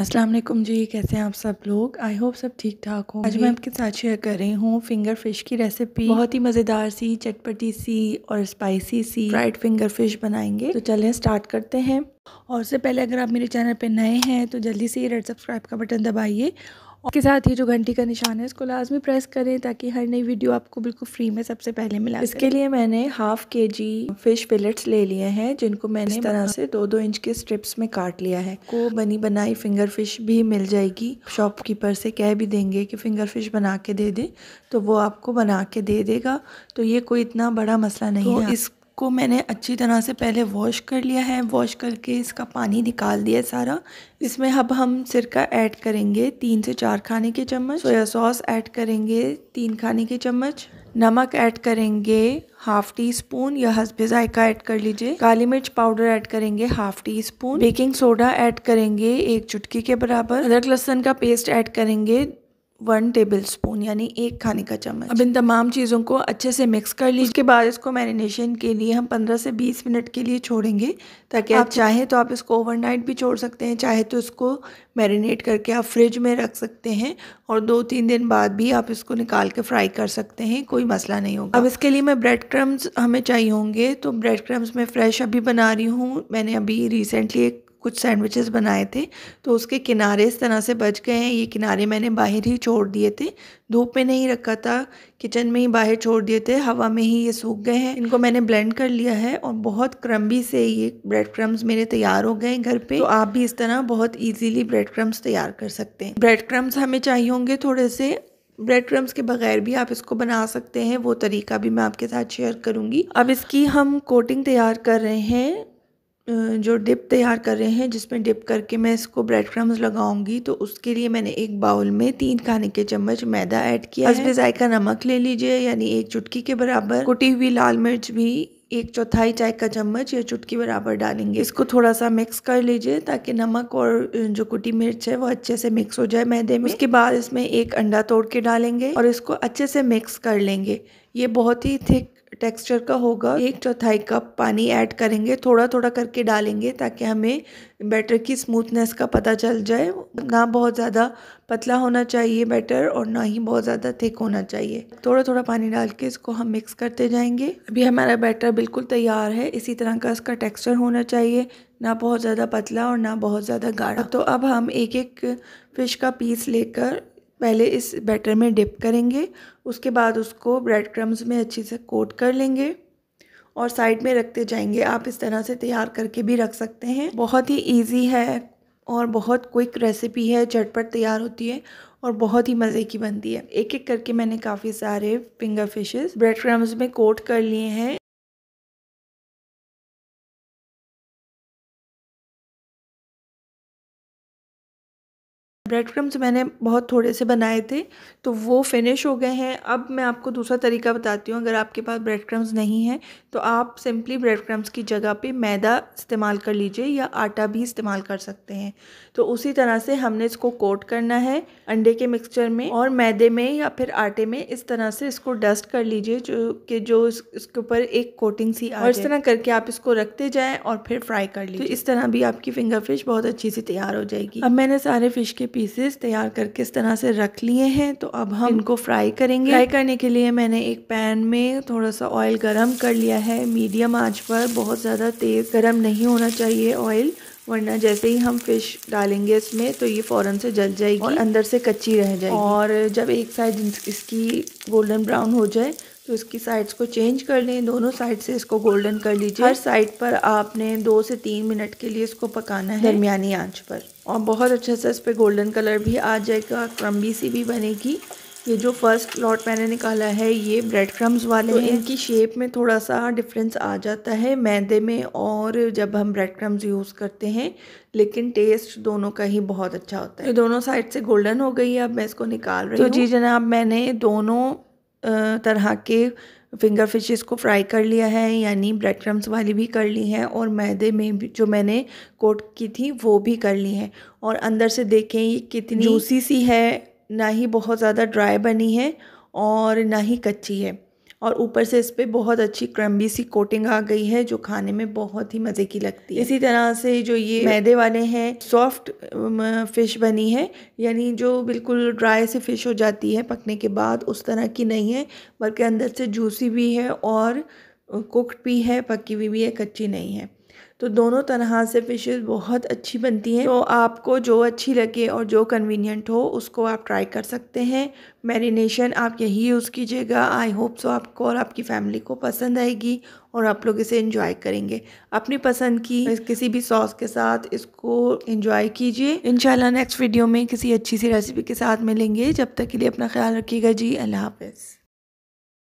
अस्सलाम वालेकुम जी कैसे हैं आप सब लोग आई होप सब ठीक ठाक हो आज मैं आपके साथ शेयर कर रही हूँ फिंगर फिश की रेसिपी बहुत ही मज़ेदार सी चटपटी सी और स्पाइसी सी फ्राइड फिंगर फिश बनाएंगे तो चलें स्टार्ट करते हैं और उससे पहले अगर आप मेरे चैनल पे नए हैं तो जल्दी से ये रेड सब्सक्राइब का बटन दबाइए और के साथ ही जो घंटी का निशान है इसको लाजमी प्रेस करें ताकि हर नई वीडियो आपको बिल्कुल फ्री में सबसे पहले मिला इसके लिए मैंने हाफ के जी फिश पिलेट्स ले लिए हैं जिनको मैंने इस तरह से दो दो इंच के स्ट्रिप्स में काट लिया है को बनी बनाई फिंगर फिश भी मिल जाएगी शॉपकीपर से कह भी देंगे कि फिंगर फिश बना के दे दे तो वो आपको बना के दे देगा तो ये कोई इतना बड़ा मसला नहीं तो है इस को मैंने अच्छी तरह से पहले वॉश कर लिया है वॉश करके इसका पानी निकाल दिया सारा इसमें अब हम सिरका ऐड करेंगे तीन से चार खाने के चम्मच सोया सॉस ऐड करेंगे तीन खाने के चम्मच नमक ऐड करेंगे हाफ टी स्पून या हसबे जायका ऐड कर लीजिए काली मिर्च पाउडर ऐड करेंगे half teaspoon baking soda add करेंगे एक चुटकी के बराबर अदरक लहसन का पेस्ट ऐड करेंगे वन टेबल स्पून यानी एक खाने का चम्मच अब इन तमाम चीज़ों को अच्छे से मिक्स कर लीजिए उसके बाद इसको मैरिनेशन के लिए हम 15 से 20 मिनट के लिए छोड़ेंगे ताकि आप चाहें तो आप इसको ओवरनाइट भी छोड़ सकते हैं चाहे तो इसको मैरिनेट करके आप फ्रिज में रख सकते हैं और दो तीन दिन बाद भी आप इसको निकाल के फ्राई कर सकते हैं कोई मसला नहीं होगा अब इसके लिए मैं ब्रेड क्रम्स हमें चाहिए होंगे तो ब्रेड क्रम्स मैं फ्रेश अभी बना रही हूँ मैंने अभी रिसेंटली एक कुछ सैंडविचेस बनाए थे तो उसके किनारे इस तरह से बच गए हैं ये किनारे मैंने बाहर ही छोड़ दिए थे धूप में नहीं रखा था किचन में ही बाहर छोड़ दिए थे हवा में ही ये सूख गए हैं इनको मैंने ब्लेंड कर लिया है और बहुत क्रम्बी से ये ब्रेड क्रम्स मेरे तैयार हो गए घर पे तो आप भी इस तरह बहुत ईजीली ब्रेड क्रम्स तैयार कर सकते हैं ब्रेड क्रम्स हमें चाहिए होंगे थोड़े से ब्रेड क्रम्स के बगैर भी आप इसको बना सकते हैं वो तरीका भी मैं आपके साथ शेयर करूँगी अब इसकी हम कोटिंग तैयार कर रहे हैं जो डिप तैयार कर रहे हैं जिसमें डिप करके मैं इसको ब्रेड क्रम्स लगाऊंगी तो उसके लिए मैंने एक बाउल में तीन खाने के चम्मच मैदा ऐड किया इसमें जायका नमक ले लीजिए यानी एक चुटकी के बराबर कुटी हुई लाल मिर्च भी एक चौथाई चाय का चम्मच या चुटकी बराबर डालेंगे इसको थोड़ा सा मिक्स कर लीजिए ताकि नमक और जो कुटी मिर्च है वो अच्छे से मिक्स हो जाए मैदे में उसके बाद इसमें एक अंडा तोड़ के डालेंगे और इसको अच्छे से मिक्स कर लेंगे ये बहुत ही थिक टेक्सचर का होगा एक चौथाई कप पानी ऐड करेंगे थोड़ा थोड़ा करके डालेंगे ताकि हमें बैटर की स्मूथनेस का पता चल जाए ना बहुत ज़्यादा पतला होना चाहिए बैटर और ना ही बहुत ज़्यादा थिक होना चाहिए थोड़ा थोड़ा पानी डाल के इसको हम मिक्स करते जाएंगे अभी हमारा बैटर बिल्कुल तैयार है इसी तरह का इसका टेक्स्चर होना चाहिए ना बहुत ज़्यादा पतला और ना बहुत ज़्यादा गाढ़ा तो अब हम एक एक फ़िश का पीस लेकर पहले इस बैटर में डिप करेंगे उसके बाद उसको ब्रेड क्रम्स में अच्छे से कोट कर लेंगे और साइड में रखते जाएंगे आप इस तरह से तैयार करके भी रख सकते हैं बहुत ही इजी है और बहुत क्विक रेसिपी है झटपट तैयार होती है और बहुत ही मज़े की बनती है एक एक करके मैंने काफ़ी सारे फिंगर फिशेस ब्रेड क्रम्स में कोट कर लिए हैं ब्रेड क्रम्स मैंने बहुत थोड़े से बनाए थे तो वो फिनिश हो गए हैं अब मैं आपको दूसरा तरीका बताती हूँ अगर आपके पास ब्रेड क्रम्स नहीं है तो आप सिंपली ब्रेड क्रम्स की जगह पे मैदा इस्तेमाल कर लीजिए या आटा भी इस्तेमाल कर सकते हैं तो उसी तरह से हमने इसको कोट करना है अंडे के मिक्सचर में और मैदे में या फिर आटे में इस तरह से इसको डस्ट कर लीजिए जो कि जो इसके ऊपर एक कोटिंग सी और इस तरह करके आप इसको रखते जाएँ और फिर फ्राई कर तो लीजिए तो इस तरह भी आपकी फिंगर फिश बहुत अच्छी सी तैयार हो जाएगी अब मैंने सारे फिश के पीसेस तैयार करके इस तरह से रख लिए हैं तो अब हम इनको फ्राई करेंगे फ्राई करने के लिए मैंने एक पैन में थोड़ा सा ऑयल गर्म कर लिया है मीडियम आंच पर बहुत ज़्यादा तेज़ गर्म नहीं होना चाहिए ऑयल वरना जैसे ही हम फिश डालेंगे इसमें तो ये फ़ौरन से जल जाएगी और अंदर से कच्ची रह जाएगी और जब एक साइड इसकी गोल्डन ब्राउन हो जाए तो इसकी साइड्स को चेंज कर लें दोनों साइड से इसको गोल्डन कर लीजिए हर साइड पर आपने दो से तीन मिनट के लिए इसको पकाना है दरमियानी आंच पर और बहुत अच्छा सा इस पर गोल्डन कलर भी आ जाएगा क्रम्बी सी भी बनेगी ये जो फर्स्ट लॉट मैंने निकाला है ये ब्रेड क्रम्स वाले तो इनकी शेप में थोड़ा सा डिफरेंस आ जाता है मैदे में और जब हम ब्रेड क्रम्स यूज़ करते हैं लेकिन टेस्ट दोनों का ही बहुत अच्छा होता है तो दोनों साइड से गोल्डन हो गई है अब मैं इसको निकाल रही तो हूँ तो जी जनाब मैंने दोनों तरह के फिंगर फिशेस को फ्राई कर लिया है यानी ब्रेड क्रम्स वाली भी कर ली है और मैदे में भी जो मैंने कोट की थी वो भी कर ली है और अंदर से देखें ये कितनी जूसी सी है ना ही बहुत ज़्यादा ड्राई बनी है और ना ही कच्ची है और ऊपर से इस पर बहुत अच्छी क्रम्बी सी कोटिंग आ गई है जो खाने में बहुत ही मज़े की लगती है इसी तरह से जो ये मैदे वाले हैं सॉफ्ट फिश बनी है यानी जो बिल्कुल ड्राई सी फिश हो जाती है पकने के बाद उस तरह की नहीं है बल्कि अंदर से जूसी भी है और कुकड भी है पकी हुई भी है कच्ची नहीं है तो दोनों तरह से फिशेज़ बहुत अच्छी बनती हैं तो आपको जो अच्छी लगे और जो कन्वीनियंट हो उसको आप ट्राई कर सकते हैं मैरिनेशन आप यही यूज़ कीजिएगा आई होप सो आपको और आपकी फैमिली को पसंद आएगी और आप लोग इसे इन्जॉय करेंगे अपनी पसंद की किसी भी सॉस के साथ इसको इन्जॉय कीजिए इंशाल्लाह नेक्स्ट वीडियो में किसी अच्छी सी रेसिपी के साथ मिलेंगे जब तक के लिए अपना ख्याल रखिएगा जी अल्लाह हाफिज़